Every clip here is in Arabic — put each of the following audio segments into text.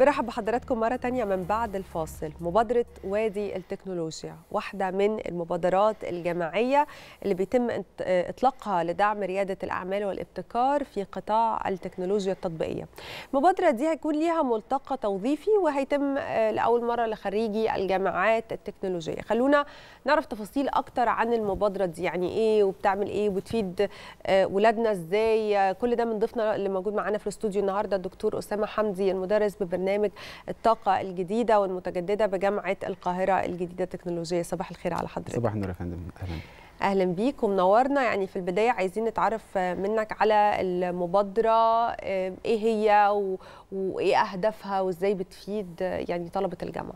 برحب بحضراتكم مرة تانية من بعد الفاصل مبادرة وادي التكنولوجيا واحدة من المبادرات الجماعية اللي بيتم إطلاقها لدعم ريادة الأعمال والابتكار في قطاع التكنولوجيا التطبيقية المبادرة دي هيكون ليها ملتقى توظيفي وهيتم آه، لأول مرة لخريجي الجامعات التكنولوجية خلونا نعرف تفاصيل أكتر عن المبادرة دي يعني إيه وبتعمل إيه وبتفيد آه، ولادنا إزاي آه، كل ده من ضيفنا اللي موجود معانا في الاستوديو النهاردة الدكتور أسامة حمدي المدرس ببرنامج برنامج الطاقه الجديده والمتجدده بجامعه القاهره الجديده التكنولوجيه صباح الخير على حضرتك صباح النور يا فندم اهلا اهلا بيك ومنورنا يعني في البدايه عايزين نتعرف منك على المبادره آه، ايه هي وايه اهدافها وازاي بتفيد يعني طلبه الجامعه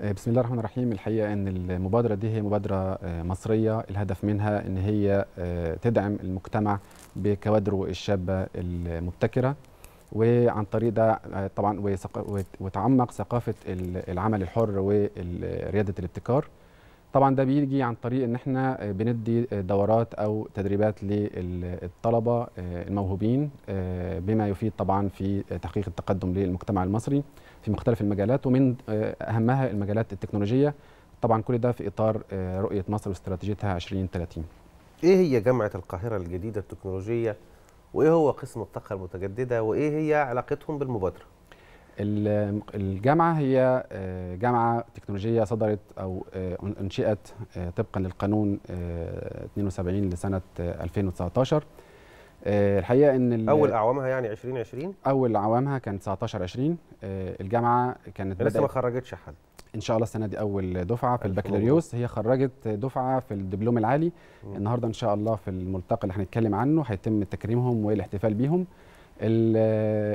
آه، بسم الله الرحمن الرحيم الحقيقه ان المبادره دي هي مبادره آه، مصريه الهدف منها ان هي تدعم المجتمع بكوادره الشابه المبتكره وعن طريق ده آه، طبعا وتعمق ثقافه العمل الحر ورياده الابتكار طبعا ده بيجي عن طريق ان احنا بندي دورات او تدريبات للطلبه آه، الموهوبين آه، بما يفيد طبعا في تحقيق التقدم للمجتمع المصري في مختلف المجالات ومن اهمها المجالات التكنولوجيه طبعا كل ده في اطار رؤيه مصر واستراتيجيتها 2030 ايه هي جامعه القاهره الجديده التكنولوجيه وايه هو قسم الطاقه المتجدده وايه هي علاقتهم بالمبادره الجامعه هي آه، جامعه تكنولوجيه صدرت او آه، انشئت آه، طبقا للقانون 72 لسنه 2019 الحقيقه ان اول اعوامها يعني 2020 اول اعوامها كانت 19 20 الجامعه كانت لسه ما خرجتش حد ان شاء الله السنه دي اول دفعه في البكالوريوس هي خرجت دفعه في الدبلوم العالي النهارده ان شاء الله في الملتقى اللي هنتكلم عنه هيتم تكريمهم والاحتفال بيهم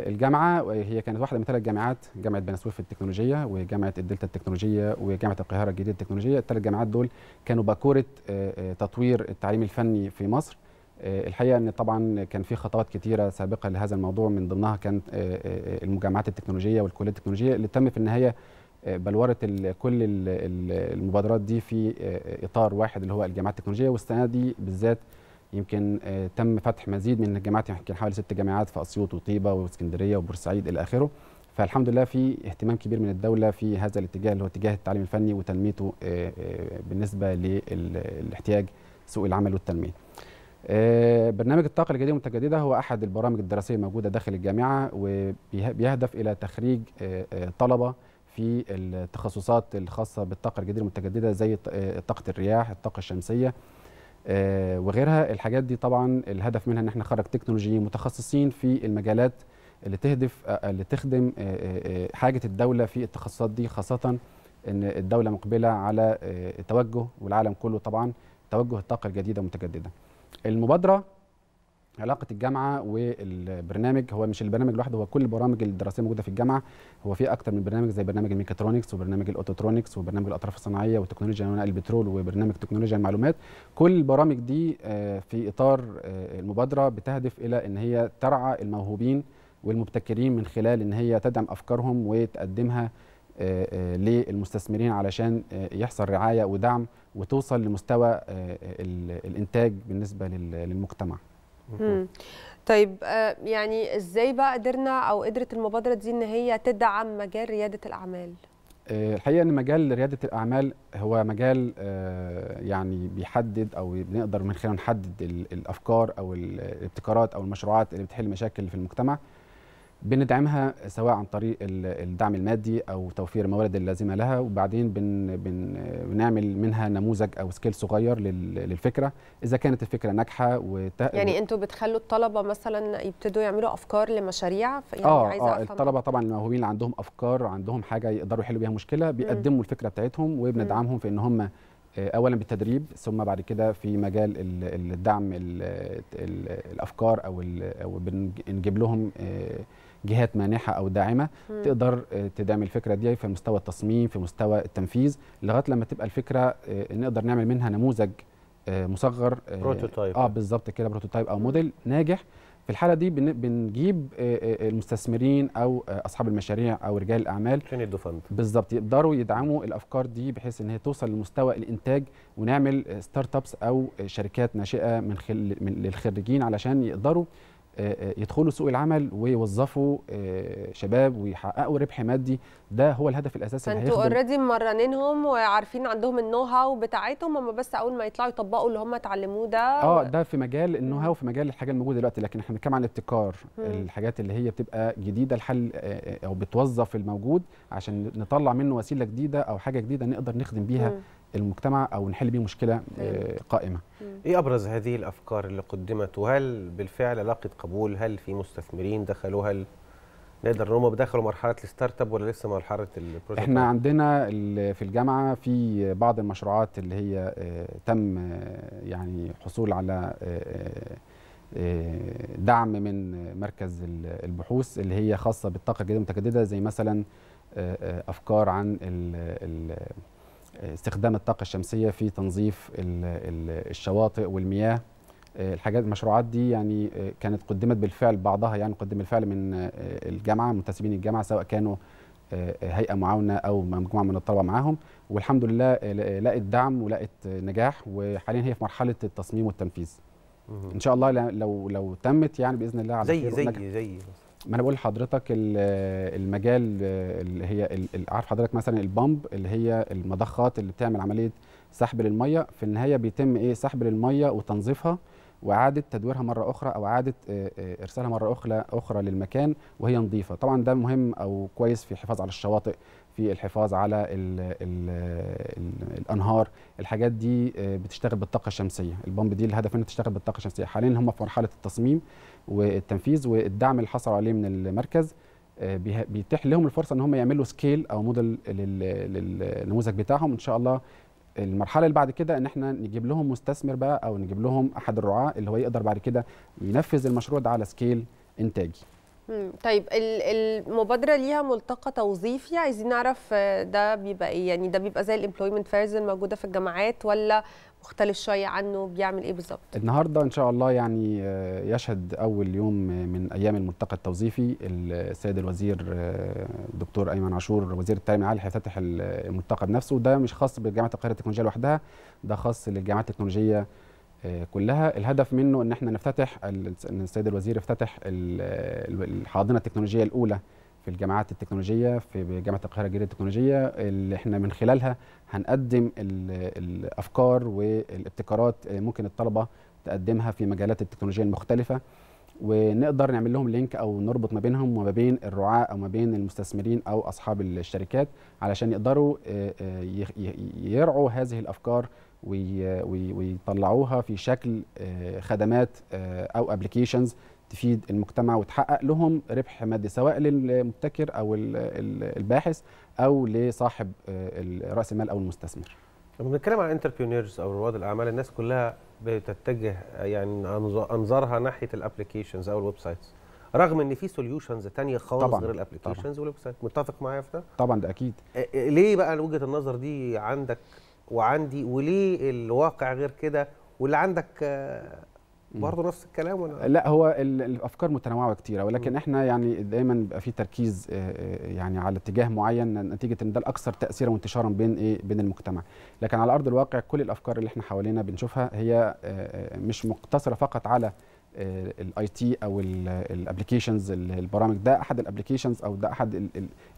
الجامعه هي كانت واحده من ثلاث جامعات جامعه بني سويف التكنولوجيه وجامعه الدلتا التكنولوجيه وجامعه القاهره الجديده التكنولوجيه الثلاث جامعات دول كانوا باكوره آه، آه، تطوير التعليم الفني في مصر آه، الحقيقه ان طبعا كان في خطوات كثيره سابقه لهذا الموضوع من ضمنها كانت المجامعات التكنولوجيه والكليات التكنولوجيه اللي تم في النهايه آه، بلوره كل المبادرات دي في آه، آه، اطار واحد اللي هو الجامعات التكنولوجيه والسنه دي بالذات يمكن تم فتح مزيد من الجامعات يعني يمكن حوالي ست جامعات في اسيوط وطيبه واسكندريه وبورسعيد الى اخره فالحمد لله في اهتمام كبير من الدوله في هذا الاتجاه اللي هو اتجاه التعليم الفني وتنميته بالنسبه للاحتياج سوق العمل والتنميه. برنامج الطاقه الجديده والمتجدده هو احد البرامج الدراسيه الموجوده داخل الجامعه وبيهدف الى تخريج طلبه في التخصصات الخاصه بالطاقه الجديده المتجدده زي آه، طاقه الرياح الطاقه الشمسيه آه، وغيرها الحاجات دي طبعا الهدف منها ان احنا نخرج تكنولوجيين متخصصين في المجالات اللي تهدف آه، اللي تخدم حاجه الدوله في التخصصات دي خاصه ان الدوله مقبله على توجه والعالم كله طبعا توجه الطاقه الجديده المتجدده المبادره علاقه الجامعه والبرنامج هو مش البرنامج لوحده هو كل البرامج الدراسيه موجوده في الجامعه هو في اكتر من برنامج زي برنامج الميكاترونكس وبرنامج الاوتوترونكس وبرنامج الاطراف الصناعيه والتكنولوجيا ونقل يعني البترول وبرنامج تكنولوجيا المعلومات كل البرامج دي آه، في اطار آه، المبادره بتهدف الى ان هي ترعى الموهوبين والمبتكرين من خلال ان هي تدعم افكارهم وتقدمها آه، للمستثمرين علشان يحصل رعايه ودعم وتوصل لمستوى الانتاج بالنسبه للمجتمع طيب آه، يعني ازاي بقى قدرنا او قدرت المبادره دي ان هي تدعم مجال رياده الاعمال آه، الحقيقه ان مجال رياده الاعمال هو مجال آه، يعني بيحدد او بنقدر من خلاله نحدد الافكار او الابتكارات او المشروعات اللي بتحل مشاكل في المجتمع بندعمها سواء عن طريق الدعم المادي او توفير الموارد اللازمه لها وبعدين بن بن بنعمل منها نموذج او سكيل صغير للفكره اذا كانت الفكره ناجحه وت... يعني انتوا بتخلوا الطلبه مثلا يبتدوا يعملوا افكار لمشاريع يعني اه, عايزة آه الطلبه طبعا الموهوبين اللي عندهم افكار عندهم حاجه يقدروا يحلوا بيها مشكله بيقدموا م. الفكره بتاعتهم وبندعمهم في ان هم آه، اولا بالتدريب ثم بعد كده في مجال الدعم الافكار او او بنجيب لهم آه، جهات مانحه او داعمه م. تقدر آه، تدعم الفكره دي في مستوى التصميم في مستوى التنفيذ لغايه لما تبقى الفكره آه، نقدر نعمل منها نموذج آه، مصغر بروتوتايب اه بالظبط كده بروتوتايب او موديل ناجح في الحاله دي بنجيب المستثمرين او اصحاب المشاريع او رجال الاعمال عشان يدوا فند بالظبط يقدروا يدعموا الافكار دي بحيث ان هي توصل لمستوى الانتاج ونعمل ستارت ابس او شركات ناشئه من خل... من للخريجين علشان يقدروا آه، آه، يدخلوا سوق العمل ويوظفوا آه، شباب ويحققوا ربح مادي ده هو الهدف الاساسي اللي فانتوا اوريدي مرنينهم وعارفين عندهم النو هاو بتاعتهم هم بس اول ما يطلعوا يطبقوا اللي هم اتعلموه ده اه ده في مجال النو هاو في مجال الحاجه الموجوده دلوقتي لكن احنا بنتكلم عن الابتكار الحاجات اللي هي بتبقى جديده الحل او بتوظف الموجود عشان نطلع منه وسيله جديده او حاجه جديده نقدر نخدم بيها مم. المجتمع او نحل بيه مشكله آه، قائمه. ايه ابرز هذه الافكار اللي قدمت وهل بالفعل لاقت قبول؟ هل في مستثمرين دخلوا؟ هل نقدر نقول بدخلوا دخلوا مرحله الستارت اب ولا لسه مرحله البروجكت؟ احنا عندنا في الجامعه في بعض المشروعات اللي هي آه، تم آه، يعني حصول على دعم من مركز البحوث اللي هي خاصه بالطاقه الجديده المتجدده زي مثلا افكار عن استخدام الطاقه الشمسيه في تنظيف الشواطئ والمياه آه، الحاجات المشروعات دي يعني آه، كانت قدمت بالفعل بعضها يعني قدم الفعل من آه، الجامعه منتسبين الجامعه سواء كانوا هيئه معاونه او مجموعه من الطلبه معاهم والحمد لله لقت دعم ولقت نجاح وحاليا هي في مرحله التصميم والتنفيذ ان شاء الله لو لو تمت يعني باذن الله على زي زي زي ما انا بقول لحضرتك المجال اللي هي عارف حضرتك مثلا البامب اللي هي المضخات اللي بتعمل عمليه سحب للميه في النهايه بيتم ايه سحب للميه وتنظيفها واعاده تدويرها مره اخرى او اعاده آه، آه، ارسالها مره اخرى اخرى للمكان وهي نظيفه طبعا ده مهم او كويس في الحفاظ على الشواطئ في الحفاظ على الـ الـ الـ الانهار الحاجات دي آه، بتشتغل بالطاقه الشمسيه البامب دي الهدف انها تشتغل بالطاقه الشمسيه حاليا هم في مرحله التصميم والتنفيذ والدعم اللي حصلوا عليه من المركز آه، بيتيح لهم الفرصه ان هم يعملوا سكيل او موديل للنموذج بتاعهم ان شاء الله المرحله اللي بعد كده ان احنا نجيب لهم مستثمر بقى او نجيب لهم احد الرعاه اللي هو يقدر بعد كده ينفذ المشروع ده على سكيل انتاجي طيب المبادره ليها ملتقى توظيفي عايزين نعرف آه، ده بيبقى ايه يعني ده بيبقى زي الامبلويمنت فيرز الموجوده في الجامعات ولا مختلف شويه عنه بيعمل ايه بالظبط النهارده ان شاء الله يعني آه، يشهد اول يوم من ايام الملتقى التوظيفي السيد الوزير الدكتور آه، ايمن عاشور وزير التعليم العالي هيفتتح الملتقى بنفسه وده مش خاص بجامعه القاهره التكنولوجيه لوحدها ده خاص للجامعات التكنولوجيه كلها الهدف منه ان احنا نفتتح ان السيد الوزير افتتح الحاضنه التكنولوجيه الاولى في الجامعات التكنولوجيه في جامعه القاهره الجديده التكنولوجيه اللي احنا من خلالها هنقدم الافكار والابتكارات ممكن الطلبه تقدمها في مجالات التكنولوجيا المختلفه ونقدر نعمل لهم لينك او نربط ما بينهم وما بين الرعاة او ما بين المستثمرين او اصحاب الشركات علشان يقدروا آه، آه، يرعوا هذه الافكار ويطلعوها في شكل آه، خدمات آه، او ابلكيشنز تفيد المجتمع وتحقق لهم ربح مادي سواء للمبتكر او الباحث او لصاحب آه، راس المال او المستثمر. لما بنتكلم عن انتربرينورز او رواد الاعمال الناس كلها بتتجه يعني انظارها ناحيه الابلكيشنز او الويب سايتس رغم ان في سوليوشنز ثانيه خالص طبعًا غير الابلكيشنز والويب سايت متفق معايا في ده؟ طبعا ده اكيد ليه بقى وجهه النظر دي عندك وعندي وليه الواقع غير كده واللي عندك آه، برضه نفس الكلام ولا لا هو الافكار متنوعه كتيره ولكن م. احنا يعني دايما بيبقى في تركيز آه، آه، يعني على اتجاه معين نتيجه ان ده الاكثر تاثيرا وانتشارا بين ايه بين المجتمع لكن على ارض الواقع كل الافكار اللي احنا حوالينا بنشوفها هي مش مقتصره فقط على الاي تي او الابلكيشنز البرامج ده احد الابلكيشنز او ده احد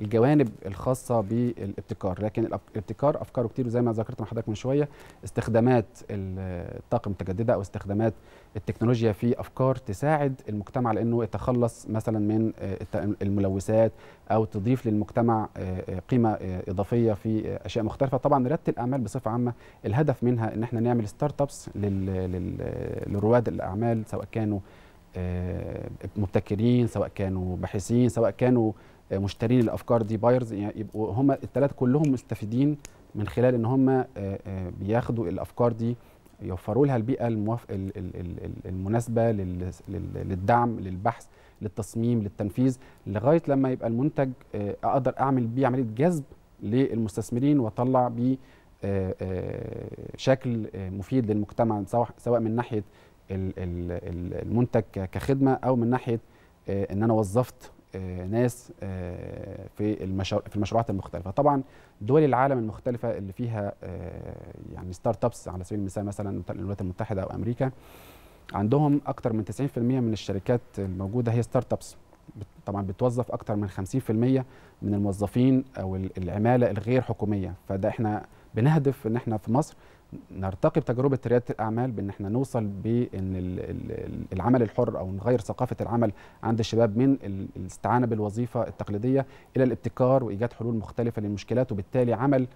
الجوانب الخاصه بالابتكار لكن الابتكار افكاره كتير وزي ما ذكرت مع حضرتك من شويه استخدامات الطاقه المتجدده او استخدامات التكنولوجيا في افكار تساعد المجتمع لانه يتخلص مثلا من آه، الملوثات او تضيف للمجتمع آه، آه، قيمه اضافيه في اشياء مختلفه طبعا رياده الاعمال بصفه عامه الهدف منها ان احنا نعمل ستارت ابس لرواد الاعمال سواء كانوا مبتكرين سواء كانوا باحثين سواء كانوا مشترين الافكار دي بايرز يعني يبقوا هم الثلاثه كلهم مستفيدين من خلال ان هم بياخدوا الافكار دي يوفروا لها البيئه ال... المناسبه للدعم للبحث للتصميم للتنفيذ لغايه لما يبقى المنتج آه، اقدر اعمل بيه عمليه جذب للمستثمرين واطلع بيه آه، آه، شكل مفيد للمجتمع سواء من ناحيه المنتج كخدمه او من ناحيه ان انا وظفت آه، ناس آه، في المشروع في المشروعات المختلفه طبعا دول العالم المختلفه اللي فيها آه، يعني ستارت ابس على سبيل المثال مثلا الولايات المتحده او امريكا عندهم اكثر من 90% من الشركات الموجوده هي ستارت ابس طبعا بتوظف اكثر من 50% من الموظفين او العماله الغير حكوميه فده احنا بنهدف ان احنا في مصر نرتقي بتجربه رياده الاعمال بان احنا نوصل بان العمل الحر او نغير ثقافه العمل عند الشباب من الاستعانه بالوظيفه التقليديه الى الابتكار وايجاد حلول مختلفه للمشكلات وبالتالي عمل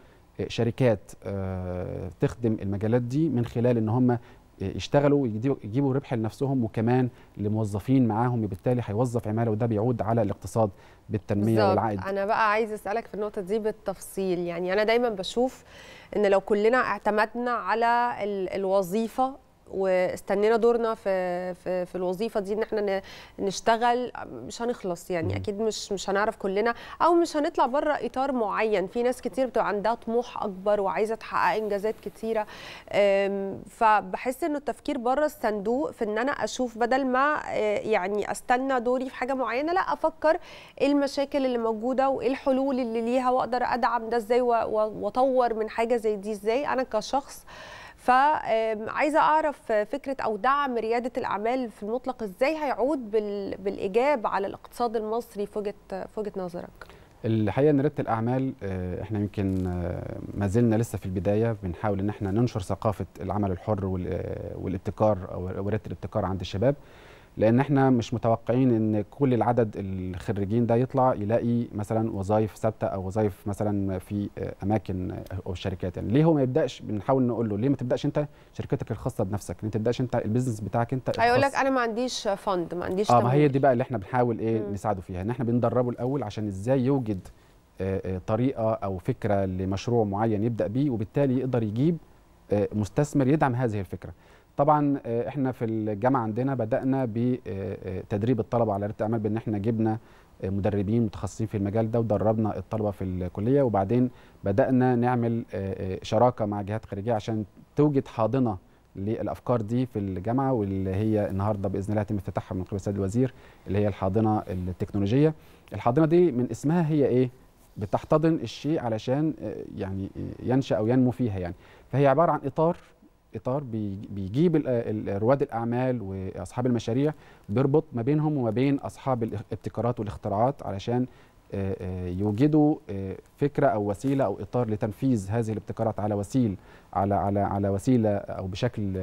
شركات آه، تخدم المجالات دي من خلال ان هم يشتغلوا يجيبوا ربح لنفسهم وكمان لموظفين معاهم وبالتالي هيوظف عماله وده بيعود على الاقتصاد بالتنميه بالزبط. والعائد انا بقى عايز اسالك في النقطه دي بالتفصيل يعني انا دايما بشوف ان لو كلنا اعتمدنا على الوظيفه واستنينا دورنا في في, في الوظيفه دي ان احنا نشتغل مش هنخلص يعني م. اكيد مش مش هنعرف كلنا او مش هنطلع بره اطار معين في ناس كتير بتبقى عندها طموح اكبر وعايزه تحقق انجازات كتيره فبحس انه التفكير بره الصندوق في ان انا اشوف بدل ما آه، يعني استنى دوري في حاجه معينه لا افكر ايه المشاكل اللي موجوده وايه الحلول اللي ليها واقدر ادعم ده ازاي واطور من حاجه زي دي ازاي انا كشخص فعايزه اعرف فكره او دعم رياده الاعمال في المطلق ازاي هيعود بالايجاب على الاقتصاد المصري في وجهه في وجهه نظرك الحقيقه ان رياده الاعمال آه، احنا يمكن آه، ما زلنا لسه في البدايه بنحاول ان احنا ننشر ثقافه العمل الحر آه، والابتكار او رياده الابتكار عند الشباب لان احنا مش متوقعين ان كل العدد الخريجين ده يطلع يلاقي مثلا وظائف ثابته او وظائف مثلا في اماكن او شركات يعني ليه هو ما يبداش بنحاول نقول له ليه ما تبداش انت شركتك الخاصه بنفسك ليه ما تبداش انت البيزنس بتاعك انت هيقول لك انا ما عنديش فند ما عنديش اه ما هي دي بقى اللي احنا بنحاول ايه م. نساعده فيها ان احنا بندربه الاول عشان ازاي يوجد آه، آه، طريقه او فكره لمشروع معين يبدا بيه وبالتالي يقدر يجيب آه، مستثمر يدعم هذه الفكره طبعا آه، احنا في الجامعه عندنا بدانا بتدريب آه، آه، الطلبه على رياده الاعمال بان احنا جبنا مدربين متخصصين في المجال ده ودربنا الطلبه في الكليه وبعدين بدانا نعمل شراكه مع جهات خارجيه عشان توجد حاضنه للافكار دي في الجامعه واللي هي النهارده باذن الله هيتم افتتاحها من قبل السيد الوزير اللي هي الحاضنه التكنولوجيه الحاضنه دي من اسمها هي ايه بتحتضن الشيء علشان يعني ينشا او ينمو فيها يعني فهي عباره عن اطار اطار بيجيب رواد الاعمال واصحاب المشاريع بيربط ما بينهم وما بين اصحاب الابتكارات والاختراعات علشان يوجدوا فكره او وسيله او اطار لتنفيذ هذه الابتكارات على وسيل على على على وسيله او بشكل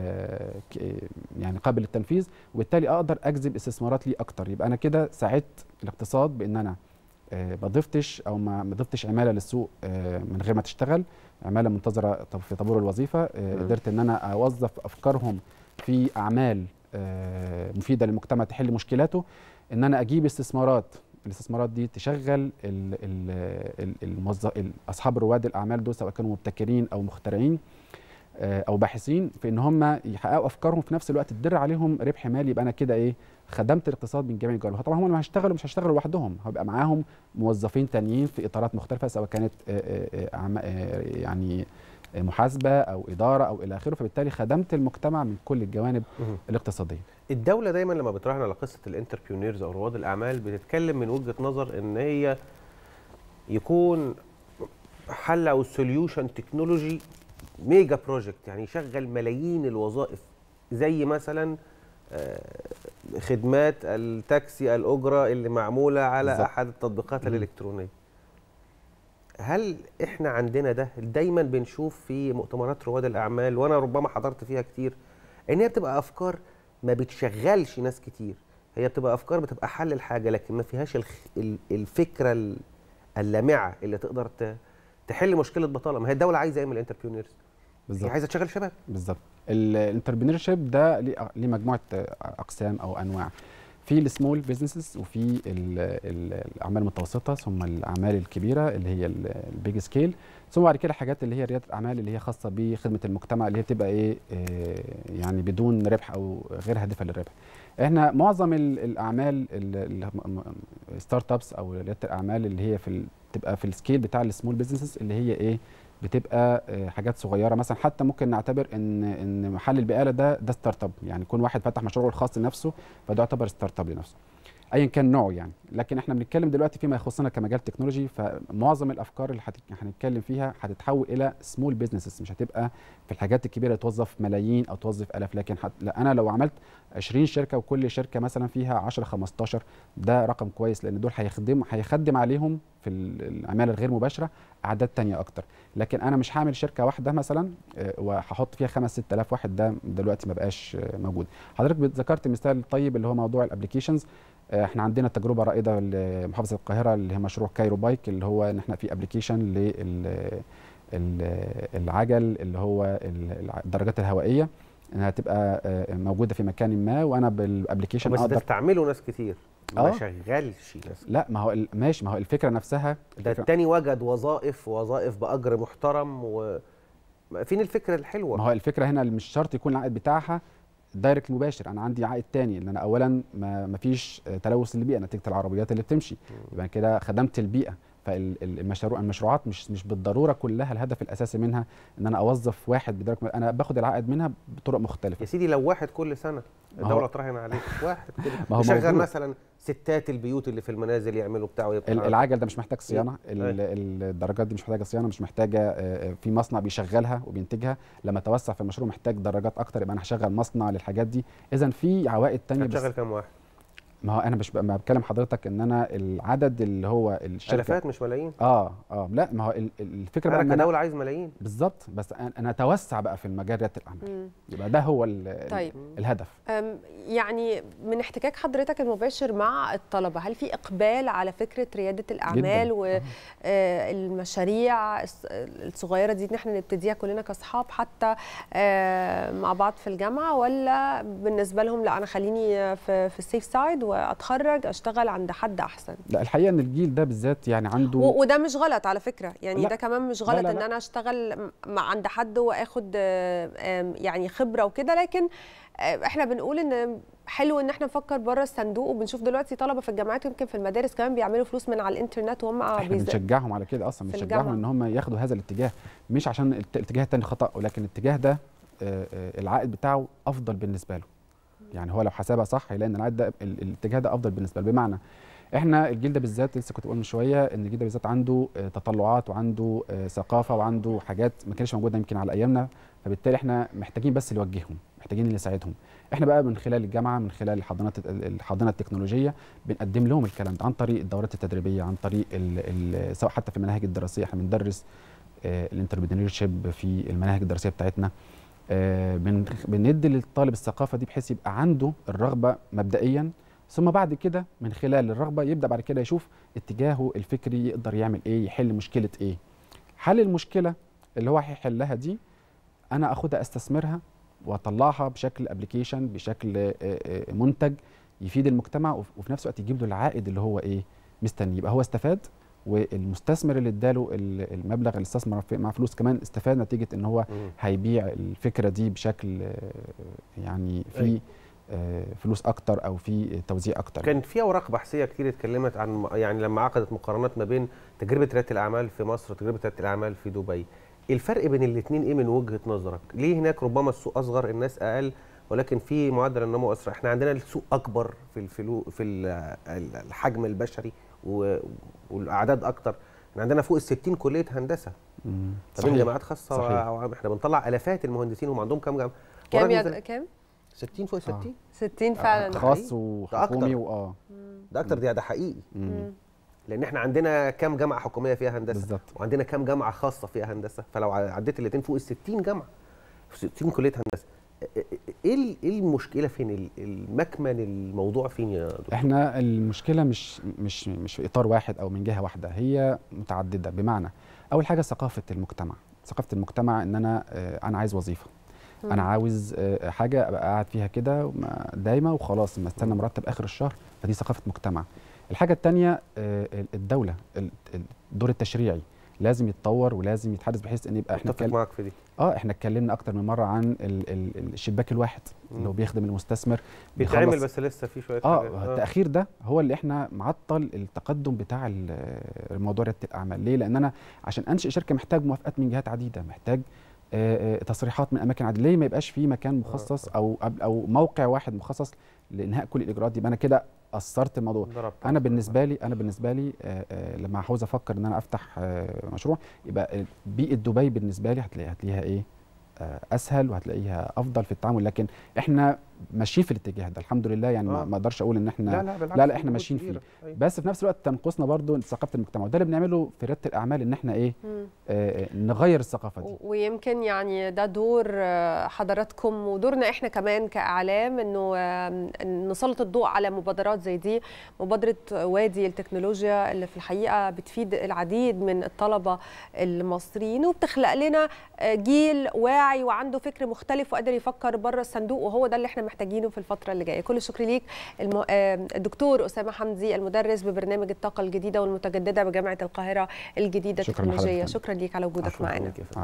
يعني قابل للتنفيذ وبالتالي اقدر اجذب استثمارات لي اكتر يبقى انا كده ساعدت الاقتصاد بان انا ما ضفتش او ما ضفتش عماله للسوق من غير ما تشتغل عماله منتظره في طابور الوظيفه آه، قدرت ان انا اوظف افكارهم في اعمال آه، مفيده للمجتمع تحل مشكلاته ان انا اجيب استثمارات الاستثمارات دي تشغل الـ الـ الـ اصحاب رواد الاعمال دول سواء كانوا مبتكرين او مخترعين آه، او باحثين في ان هم يحققوا افكارهم في نفس الوقت تدر عليهم ربح مالي يبقى انا كده ايه خدمت الاقتصاد من جميع الجوانب طبعا هم لما هيشتغلوا مش هيشتغلوا لوحدهم هبقى معاهم موظفين تانيين في اطارات مختلفه سواء كانت آه، آه، يعني محاسبه او اداره او الى اخره فبالتالي خدمت المجتمع من كل الجوانب الاقتصاديه الدوله دايما لما بتراهن على قصه الانتربرينورز او رواد الاعمال بتتكلم من وجهه نظر ان هي يكون حل او سوليوشن تكنولوجي ميجا بروجكت يعني يشغل ملايين الوظائف زي مثلا آه، خدمات التاكسي الاجره اللي معموله على بالزبط. احد التطبيقات الالكترونيه هل احنا عندنا ده دايما بنشوف في مؤتمرات رواد الاعمال وانا ربما حضرت فيها كتير ان هي بتبقى افكار ما بتشغلش ناس كتير هي بتبقى افكار بتبقى حل الحاجه لكن ما فيهاش الفكره اللامعه اللي تقدر تحل مشكله بطاله ما هي الدوله عايزه ايه من الانتربريونيرز بالظبط هي يعني عايزه تشغل شباب بالظبط الانتربرينور شيب ده ليه مجموعه اقسام او انواع في السمول بزنسز وفي الاعمال المتوسطه ثم الاعمال الكبيره اللي هي البيج سكيل ثم بعد كده حاجات اللي هي رياده الاعمال اللي هي خاصه بخدمه المجتمع اللي هي بتبقى ايه آه، يعني بدون ربح او غير هادفه للربح احنا معظم الاعمال الستارت ابس او رياده الاعمال اللي هي في بتبقى في السكيل بتاع السمول بزنسز اللي هي ايه بتبقى آه، حاجات صغيره مثلا حتى ممكن نعتبر ان ان محل البقاله ده ده ستارت اب يعني يكون واحد فتح مشروعه الخاص لنفسه فده يعتبر ستارت اب لنفسه ايا كان نوعه يعني لكن احنا بنتكلم دلوقتي فيما يخصنا كمجال تكنولوجي فمعظم الافكار اللي هنتكلم فيها هتتحول الى سمول بزنسز مش هتبقى في الحاجات الكبيره توظف ملايين او توظف الاف لكن حت... لا انا لو عملت 20 شركه وكل شركه مثلا فيها 10 15 ده رقم كويس لان دول هيخدم هيخدم عليهم في العماله الغير مباشره اعداد تانية اكتر لكن انا مش هعمل شركه واحده مثلا آه، وهحط فيها 5 6000 واحد ده دلوقتي ما بقاش موجود حضرتك ذكرت مثال طيب اللي هو موضوع الابلكيشنز آه، احنا عندنا تجربه رائده لمحافظه القاهره اللي هي مشروع كايرو بايك اللي هو ان احنا في ابلكيشن للعجل اللي هو الدرجات الهوائيه انها تبقى آه، موجوده في مكان ما وانا بالابلكيشن بس بتستعمله ناس كتير ما أوه. شغلش لا ما هو ماشي ما هو الفكره نفسها ده التاني وجد وظائف وظائف باجر محترم و فين الفكره الحلوه ما هو الفكره هنا مش شرط يكون العائد بتاعها الدايركت المباشر انا عندي عائد تاني ان انا اولا ما فيش تلوث للبيئه نتيجه العربيات اللي بتمشي يبقى كده خدمت البيئه فالمشروع المشروعات مش مش بالضروره كلها الهدف الاساسي منها ان انا اوظف واحد بدرجه انا باخد العائد منها بطرق مختلفه يا سيدي لو واحد كل سنه الدوله تراهن عليه واحد كده يشغل مثلا ستات البيوت اللي في المنازل يعملوا بتاع ويبقى العجل ده مش محتاج صيانه إيه. إيه. الدراجات دي مش محتاجه صيانه مش محتاجه آه، آه، في مصنع بيشغلها وبينتجها لما توسع في المشروع محتاج دراجات اكتر يبقى انا هشغل مصنع للحاجات دي اذا في عوائد ثانيه هتشغل كام واحد ما هو انا مش بتكلم حضرتك ان انا العدد اللي هو الشركه الافات مش ملايين اه اه لا ما هو الفكره بقى انا كدوله عايز ملايين بالظبط بس انا اتوسع بقى في المجال رياده الاعمال يبقى ده هو طيب. الهدف يعني من احتكاك حضرتك المباشر مع الطلبه هل في اقبال على فكره رياده الاعمال والمشاريع آه، الصغيره دي ان احنا نبتديها كلنا كاصحاب حتى آه، مع بعض في الجامعه ولا بالنسبه لهم لا انا خليني في السيف سايد واتخرج اشتغل عند حد احسن لا الحقيقه ان الجيل ده بالذات يعني عنده وده مش غلط على فكره يعني لا. ده كمان مش غلط لا لا لا. ان انا اشتغل مع عند حد واخد يعني خبره وكده لكن احنا بنقول ان حلو ان احنا نفكر بره الصندوق وبنشوف دلوقتي طلبه في الجامعات يمكن في المدارس كمان بيعملوا فلوس من على الانترنت وهم احنا بنشجعهم على كده اصلا بنشجعهم ان هم ياخدوا هذا الاتجاه مش عشان الاتجاه الثاني خطا ولكن الاتجاه ده العائد بتاعه افضل بالنسبه له يعني هو لو حسبها صح هيلاقي ان العائد ده الاتجاه ده افضل بالنسبه له بمعنى احنا الجيل ده بالذات لسه كنت بقول من شويه ان الجيل ده بالذات عنده آه، تطلعات وعنده آه، ثقافه وعنده حاجات ما كانتش موجوده يمكن على ايامنا فبالتالي احنا محتاجين بس اللي يوجههم محتاجين اللي يساعدهم احنا بقى من خلال الجامعه من خلال الحاضنات الحاضنه التكنولوجيه بنقدم لهم الكلام ده عن طريق الدورات التدريبيه عن طريق سواء حتى في المناهج الدراسيه احنا بندرس آه، الانتربرينورشيب في المناهج الدراسيه بتاعتنا آه، بندي للطالب الثقافه دي بحيث يبقى عنده الرغبه مبدئيا ثم بعد كده من خلال الرغبه يبدا بعد كده يشوف اتجاهه الفكري يقدر يعمل ايه يحل مشكله ايه حل المشكله اللي هو هيحلها دي انا اخدها استثمرها واطلعها بشكل ابلكيشن بشكل آه، آه، منتج يفيد المجتمع وفي نفس الوقت يجيب له العائد اللي هو ايه مستني يبقى هو استفاد والمستثمر اللي اداله المبلغ اللي استثمر مع فلوس كمان استفاد نتيجه ان هو هيبيع الفكره دي بشكل آه، يعني في آه، فلوس اكتر او في توزيع اكتر كان في اوراق بحثيه كتير اتكلمت عن يعني لما عقدت مقارنات ما بين تجربه رياده الاعمال في مصر وتجربه رياده الاعمال في دبي الفرق بين الاثنين ايه من وجهه نظرك ليه هناك ربما السوق اصغر الناس اقل ولكن في معدل النمو اسرع احنا عندنا السوق اكبر في الفلو في الحجم البشري والاعداد اكتر احنا عندنا فوق ال 60 كليه هندسه طبعا جامعات خاصه احنا بنطلع الافات المهندسين هم عندهم كام جامعه كام يا كام 60 فوق 60 آه. 60 فعلا آه. خاص وحكومي واه ده اكتر آه. ده ده حقيقي مم. لان احنا عندنا كام جامعه حكوميه فيها هندسه بالزبط. وعندنا كام جامعه خاصه فيها هندسه فلو عديت الاثنين فوق ال 60 جامعه 60 كليه هندسه إيه, ايه المشكله فين المكمن الموضوع فين يا دكتور احنا المشكله مش مش مش في اطار واحد او من جهه واحده هي متعدده بمعنى اول حاجه ثقافه المجتمع ثقافه المجتمع ان انا آه، انا عايز وظيفه انا عاوز آه، حاجه ابقى قاعد فيها كده دايما وخلاص ما استنى مرتب اخر الشهر فدي ثقافه مجتمع الحاجه الثانيه آه، الدوله الدور التشريعي لازم يتطور ولازم يتحدث بحيث ان يبقى احنا اتفق معاك في دي اه احنا اتكلمنا اكتر من مره عن ال ال الشباك الواحد اللي هو بيخدم المستثمر بيتعمل بس لسه في شويه آه, اه التاخير ده هو اللي احنا معطل التقدم بتاع موضوع رياده الاعمال ليه لان انا عشان انشئ شركه محتاج موافقات من جهات عديده محتاج آه، آه، تصريحات من اماكن عديده ليه ما يبقاش في مكان آه، مخصص او او موقع واحد مخصص لانهاء كل الاجراءات دي يبقى انا كده اثرت الموضوع انا بالنسبه لي انا بالنسبه لي آه، آه، لما عاوز افكر ان انا افتح آه، مشروع يبقى بيئه دبي بالنسبه لي هتلاقيها ايه اسهل وهتلاقيها افضل في التعامل لكن احنا ماشيين في الاتجاه ده الحمد لله يعني آه. ما اقدرش اقول ان احنا لا لا, لا, لا احنا ماشيين فيه أيوة. بس في نفس الوقت تنقصنا برضو ثقافه المجتمع وده اللي بنعمله في رياده الاعمال ان احنا ايه آه،, آه نغير الثقافه دي ويمكن يعني ده دور آه، حضراتكم ودورنا احنا كمان كاعلام انه نسلط الضوء على مبادرات زي دي مبادره وادي التكنولوجيا اللي في الحقيقه بتفيد العديد من الطلبه المصريين وبتخلق لنا آه، جيل واعي وعنده فكر مختلف وقادر يفكر بره الصندوق وهو ده اللي احنا محتاجينه في الفتره اللي جايه كل الشكر ليك الم... الدكتور اسامه حمدي المدرس ببرنامج الطاقه الجديده والمتجدده بجامعه القاهره الجديده شكرا التكنولوجيه شكرا ليك على وجودك معنا